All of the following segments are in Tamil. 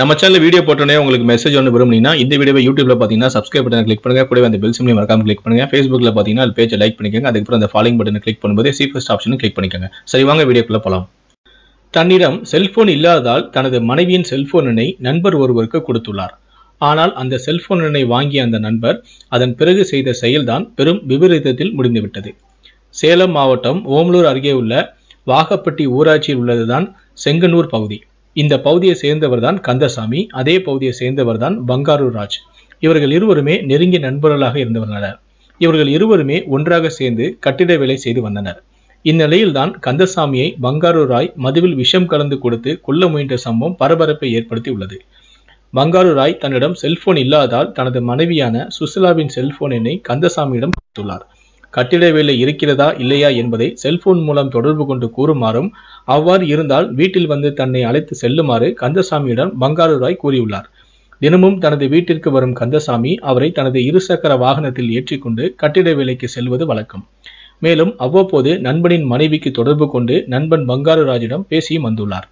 நம்ம சேனல் வீடியோ போட்டோன்னே உங்களுக்கு மெசேஜ் ஒன்று விரும்புனீங்கன்னா இந்த வீடியோ யூடியூப்ல பார்த்தீங்கன்னா சப்ஸ்கிரைப் பண்ணி கிளிக் பண்ணுங்க கூட அந்த பெல் சிம்லி மறக்காம கிளிக் பண்ணுங்க ஃபேஸ்புக்கில் பார்த்தீங்கன்னா பேஜ் லைக் பண்ணிக்கோங்க அதுக்கப்புறம் அந்த ஃபாலோயிங் பட்டன் கிளிக் பண்ணும்போது சி ஃபஸ்ட் ஆப்ஷனும் கிளிக் பண்ணிக்கோங்க சரி வாங்க வீடியோக்குள்ள போகலாம் தன்னிடம் செல்போன் இல்லாததால் தனது மனைவியின் செல்போனினை நண்பர் ஒருவருக்கு கொடுத்துள்ளார் ஆனால் அந்த செல்போனினை வாங்கிய அந்த நண்பர் அதன் பிறகு செய்த செயல்தான் பெரும் விபரீதத்தில் முடிந்துவிட்டது சேலம் மாவட்டம் ஓமலூர் அருகே உள்ள வாகப்பட்டி ஊராட்சியில் உள்ளதுதான் செங்கனூர் பகுதி இந்த பகுதியை சேர்ந்தவர் தான் கந்தசாமி அதே பகுதியை சேர்ந்தவர் தான் பங்காரு ராஜ் இவர்கள் இருவருமே நெருங்கிய நண்பர்களாக இருந்தவர்களானர் இவர்கள் இருவருமே ஒன்றாக சேர்ந்து கட்டிட வேலை செய்து வந்தனர் இந்நிலையில்தான் கந்தசாமியை பங்காரு ராய் மதுவில் விஷம் கலந்து கொடுத்து கொல்ல முயன்ற சம்பவம் பரபரப்பை ஏற்படுத்தி உள்ளது பங்காரு ராய் தன்னிடம் செல்போன் இல்லாதால் தனது மனைவியான சுசிலாவின் செல்போன் எண்ணை கந்தசாமியிடம் கொடுத்துள்ளார் கட்டிட வேலை இருக்கிறதா இல்லையா என்பதை செல்போன் மூலம் தொடர்பு கொண்டு கூறுமாறும் அவ்வாறு இருந்தால் வீட்டில் வந்து தன்னை அழைத்து செல்லுமாறு கந்தசாமியிடம் பங்காரு ராய் கூறியுள்ளார் தினமும் தனது வீட்டிற்கு வரும் கந்தசாமி அவரை தனது இருசக்கர வாகனத்தில் ஏற்றிக்கொண்டு கட்டிட வேலைக்கு செல்வது வழக்கம் மேலும் அவ்வப்போது நண்பனின் மனைவிக்கு தொடர்பு கொண்டு நண்பன் பங்காரு ராஜிடம் பேசியும் வந்துள்ளார்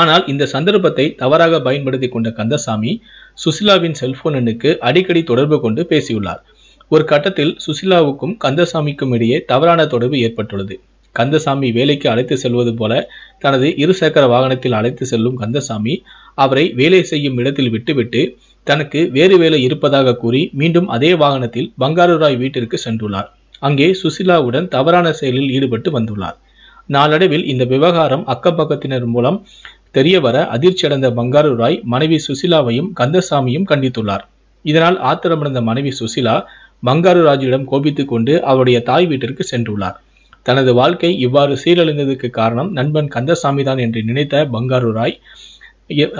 ஆனால் இந்த சந்தர்ப்பத்தை தவறாக பயன்படுத்தி கொண்ட கந்தசாமி சுசிலாவின் செல்போன் எண்ணுக்கு அடிக்கடி தொடர்பு கொண்டு பேசியுள்ளார் ஒரு கட்டத்தில் சுசிலாவுக்கும் கந்தசாமிக்கும் இடையே தவறான தொடர்பு ஏற்பட்டுள்ளது கந்தசாமி வேலைக்கு அழைத்து செல்வது போல தனது இருசக்கர வாகனத்தில் அழைத்து செல்லும் கந்தசாமி அவரை வேலை செய்யும் இடத்தில் விட்டுவிட்டு தனக்கு வேறு வேலை இருப்பதாக கூறி மீண்டும் அதே வாகனத்தில் பங்காருராய் வீட்டிற்கு சென்றுள்ளார் அங்கே சுசிலாவுடன் தவறான செயலில் ஈடுபட்டு வந்துள்ளார் நாளடைவில் இந்த விவகாரம் அக்கப்பக்கத்தினர் மூலம் தெரியவர அதிர்ச்சி அதிர்ச்சியடைந்த பங்காரு ராய் மனைவி சுசிலாவையும் கந்தசாமியும் கண்டித்துள்ளார் இதனால் ஆத்திரமடைந்த மனைவி சுசிலா பங்காரு ராஜுவிடம் கோபித்துக் கொண்டு அவருடைய தாய் வீட்டிற்கு சென்றுள்ளார் தனது வாழ்க்கை இவ்வாறு சீரழிந்ததுக்கு காரணம் நண்பன் கந்தசாமி தான் என்று நினைத்த பங்காரு ராய்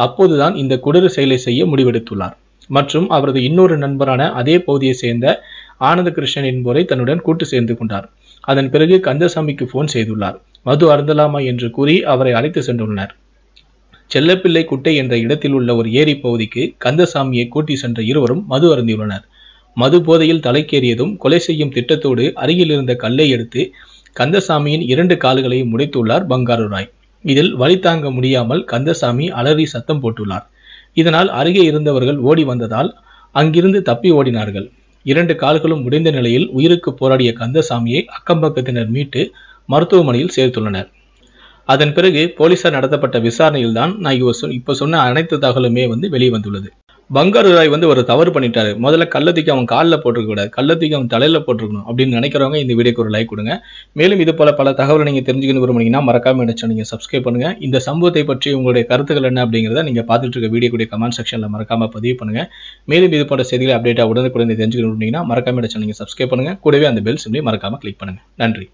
அப்போதுதான் இந்த குடறு செயலை செய்ய முடிவெடுத்துள்ளார் மற்றும் அவரது இன்னொரு நண்பரான அதே பகுதியை சேர்ந்த ஆனந்த கிருஷ்ணன் என்போரை தன்னுடன் கூட்டு சேர்ந்து கொண்டார் அதன் பிறகு கந்தசாமிக்கு போன் செய்துள்ளார் மது அருந்தலாமா என்று கூறி அவரை அழைத்து சென்றுள்ளனர் செல்லப்பிள்ளை குட்டை என்ற இடத்தில் உள்ள ஒரு ஏரி பகுதிக்கு கந்தசாமியை கூட்டி சென்ற இருவரும் மது அருந்தியுள்ளனர் மது போதையில் தலைக்கேறியதும் கொலை செய்யும் திட்டத்தோடு அருகில் இருந்த கல்லை எடுத்து கந்தசாமியின் இரண்டு கால்களையும் முடித்துள்ளார் பங்காரு ராய் இதில் வழி தாங்க முடியாமல் கந்தசாமி அலறி சத்தம் போட்டுள்ளார் இதனால் அருகே இருந்தவர்கள் ஓடி வந்ததால் அங்கிருந்து தப்பி ஓடினார்கள் இரண்டு கால்களும் முடிந்த நிலையில் உயிருக்கு போராடிய கந்தசாமியை அக்கம்பக்கத்தினர் மீட்டு மருத்துவமனையில் சேர்த்துள்ளனர் அதன் பிறகு போலீசார் நடத்தப்பட்ட விசாரணையில்தான் நான் இப்போ சொன்ன அனைத்து தகவலுமே வந்து வெளிவந்துள்ளது பங்காரு ராய் வந்து ஒரு தவறு பண்ணிட்டாரு முதல்ல கள்ளத்துக்கு அவன் காலில் போட்டிருக்க கூடாது கள்ளத்துக்கு அவன் தலையில் போட்டிருக்கணும் அப்படின்னு நினைக்கிறவங்க இந்த வீடியோக்கு ஒரு லைக் கொடுங்க மேலும் இது போல பல தகவல் நீங்கள் தெரிஞ்சுக்கணும் விரும்புனீங்கன்னா மறக்காம நினைச்சா நீங்கள் சப்ஸ்கிரைப் பண்ணுங்க இந்த சம்பவத்தை பற்றி உங்களுடைய கருத்துக்கள் என்ன அப்படிங்கிறத நீங்கள் பார்த்துட்டு இருக்க வீடியோக்குடைய கமெண்ட் செக்ஷனில் மறக்காம பதிவு பண்ணுங்க மேலும் இது போன்ற செய்திகளை அப்டேட்டாக கூட தெரிஞ்சுக்கணும் அப்படின்னா மறக்காம நினைச்சா நீங்கள் சப்ஸ்கிரைப் பண்ணுங்க கூடவே அந்த பெல் சிம்லையும் மறக்காம கிளிக் பண்ணுங்க நன்றி